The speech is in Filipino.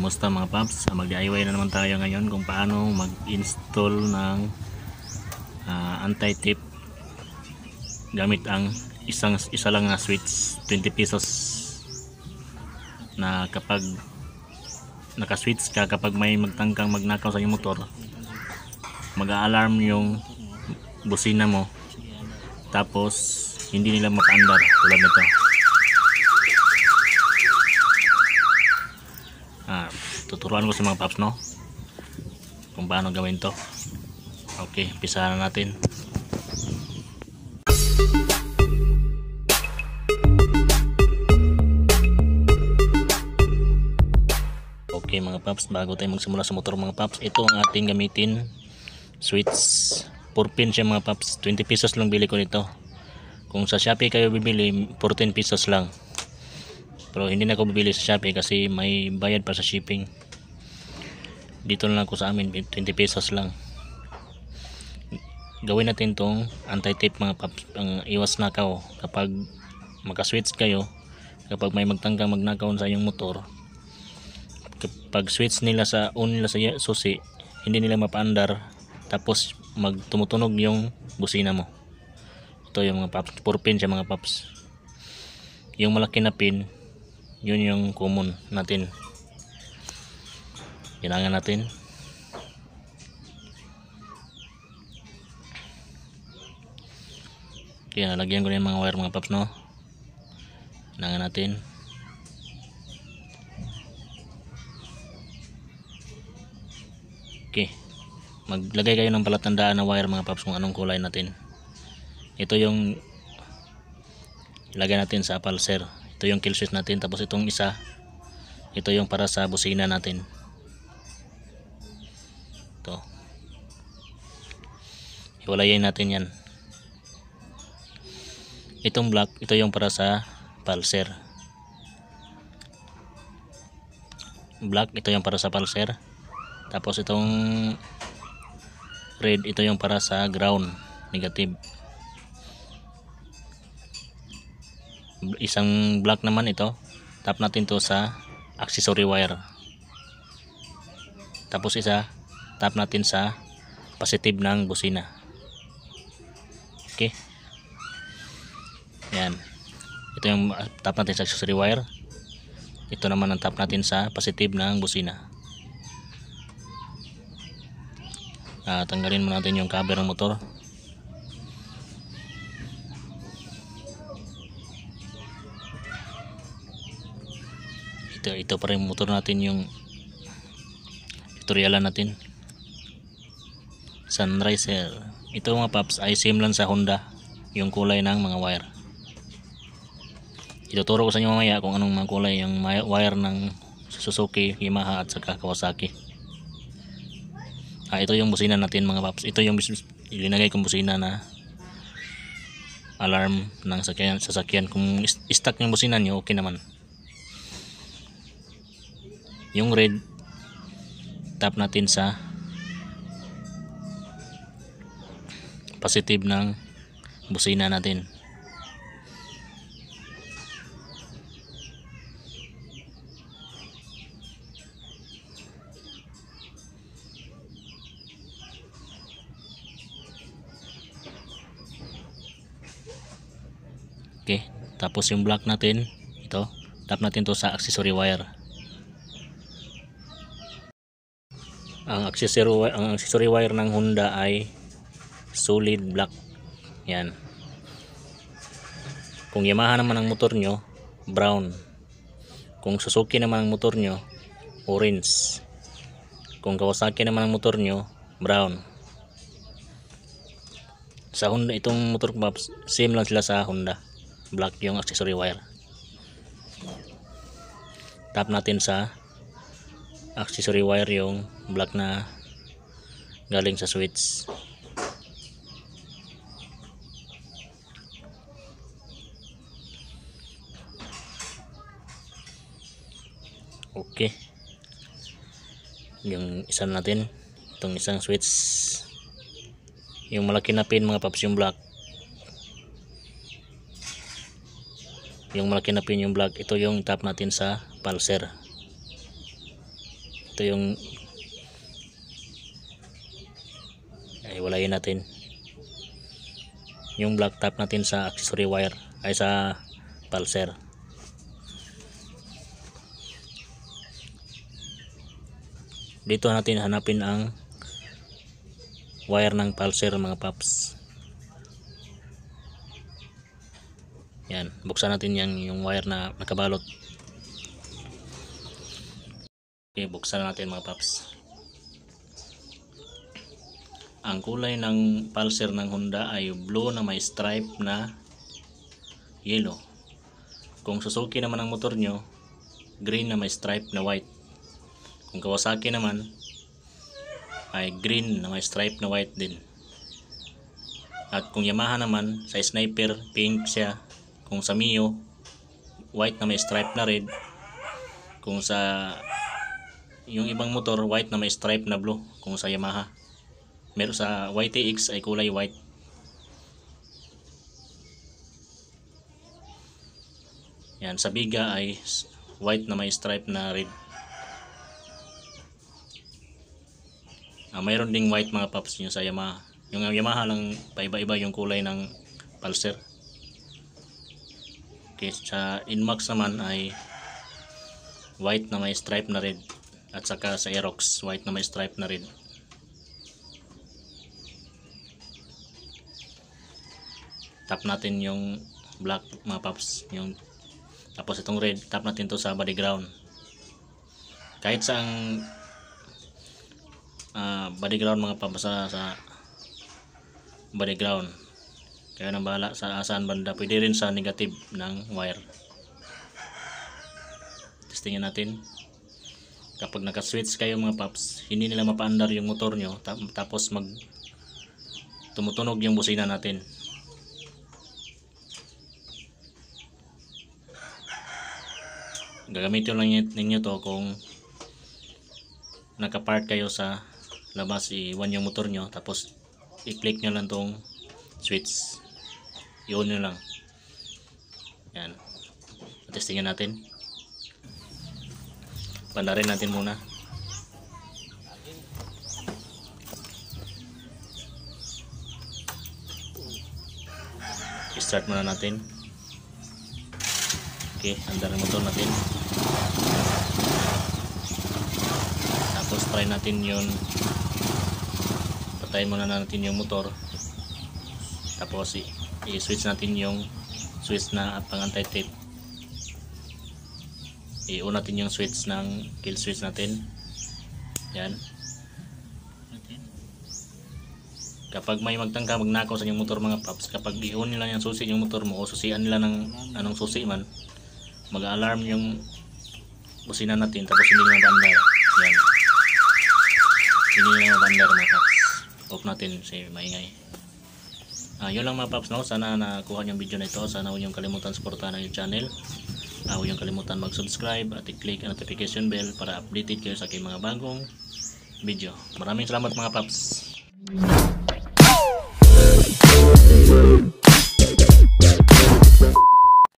Kamusta mga paps? Ah, Mag-DIY na naman tayo ngayon kung paano mag-install ng uh, anti-tip gamit ang isang isa lang na switch 20 pesos na kapag naka-switch ka kapag may magtangkang magnakaw sa iyong motor mag-alarm yung busina mo tapos hindi nila makaandar tulad nito tuturuan ko sa mga paps no kung paano gawin to okay umpisa na natin okay mga paps bago tayo magsimula sa motor mga paps ito ang ating gamitin switch 4 pin siya mga paps 20 pesos lang bili ko nito kung sa Shopee kayo bibili 14 pesos lang pero hindi na ako bibili sa Shopee kasi may bayad pa sa shipping dito na lang ko sa amin 20 pesos lang gawin natin tong anti-tip mga paps ang iwas nakaw kapag magka-switch kayo kapag may magtangkang magnakaw sa iyong motor kapag switch nila sa on nila sa susi hindi nila mapaandar tapos magtumutunog yung busina mo ito yung mga paps 4 pin siya mga paps yung malaki na pin yun yung common natin kailangan natin kaya lagyan ko na yung mga wire mga paps no kailangan natin okay maglagay kayo ng palatandaan na wire mga paps kung anong kulay natin ito yung ilagay natin sa apalser ito yung kill switch natin tapos itong isa ito yung para sa busina natin to hiwalayin natin yan itong black ito yung para sa pulser black ito yung para sa pulser tapos itong red ito yung para sa ground negative isang black naman ito tap natin to sa accessory wire tapos isa tap natin sa positive ng busina okay yan ito yung ah, tap natin sa accessory wire ito naman ang tap natin sa positive ng busina uh, tanggalin mo natin yung cover ng motor ito, ito pa rin motor natin yung tutorialan natin sunriser eh. ito mga paps ay same lang sa Honda yung kulay ng mga wire ituturo ko sa inyo mamaya kung anong mga kulay yung wire ng Suzuki, Yamaha at saka Kawasaki ah, ito yung busina natin mga paps ito yung ilinagay kong busina na alarm ng sasakyan, sasakyan. kung stack yung busina nyo okay naman yung red tap natin sa positive ng busina natin okay tapos yung block natin ito tap natin to sa accessory wire ang accessory ang accessory wire ng Honda ay solid black yan kung Yamaha naman ang motor nyo brown kung Suzuki naman ang motor nyo orange kung Kawasaki naman ang motor nyo brown sa Honda itong motor maps same lang sila sa Honda black yung accessory wire tap natin sa accessory wire yung black na galing sa switch okay yung isa natin itong isang switch yung malaki na pin mga paps yung black yung malaki na pin yung black ito yung tap natin sa pulser ito yung ay walayin natin yung black tap natin sa accessory wire ay sa pulser dito natin hanapin ang wire ng pulser mga paps yan buksan natin yan yung wire na nakabalot okay buksan natin mga paps ang kulay ng pulser ng Honda ay blue na may stripe na yellow kung Suzuki naman ang motor nyo green na may stripe na white kung Kawasaki naman, ay green na may stripe na white din. At kung Yamaha naman, sa sniper, pink siya. Kung sa Mio, white na may stripe na red. Kung sa yung ibang motor, white na may stripe na blue. Kung sa Yamaha. Meron sa YTX ay kulay white. Yan, sa Biga ay white na may stripe na red. Uh, mayroon ding white mga pups yung sa Yamaha. Yung Yamaha lang paiba-iba yung kulay ng Pulsar. Okay, sa Inmax naman ay white na may stripe na red at saka sa Aerox white na may stripe na red. Tap natin yung black mga pups. yung tapos itong red, tap natin to sa body ground. Kahit sa ang background mga pambasa sa background kaya nang bahala sa saan banda pwede rin sa negative ng wire testingin natin kapag naka-switch kayo mga paps hindi nila mapaandar yung motor nyo tapos mag tumutunog yung busina natin gagamitin lang ninyo to kung nakapark kayo sa labas i-one yung motor nyo tapos i-click nyo lang tong switch i-on nyo lang yan testingan natin pandarin natin muna i-start muna natin okay andarin motor natin try natin yun patayin muna natin yung motor tapos i-switch natin yung switch na pang anti-tape i-on natin yung switch ng kill switch natin yan kapag may magtangka magnakaw sa inyong motor mga paps kapag i-on nila yung susi yung motor mo o susian nila ng anong susi man mag-alarm yung busina natin tapos hindi naman bandar hindi na mabandar mga paps off natin si maingay uh, yun lang mga paps no sana nakuha nyo video na ito sana huwag nyo kalimutan supportahan ang channel uh, huwag nyo kalimutan mag subscribe at i-click ang notification bell para updated kayo sa aking mga bagong video maraming salamat mga paps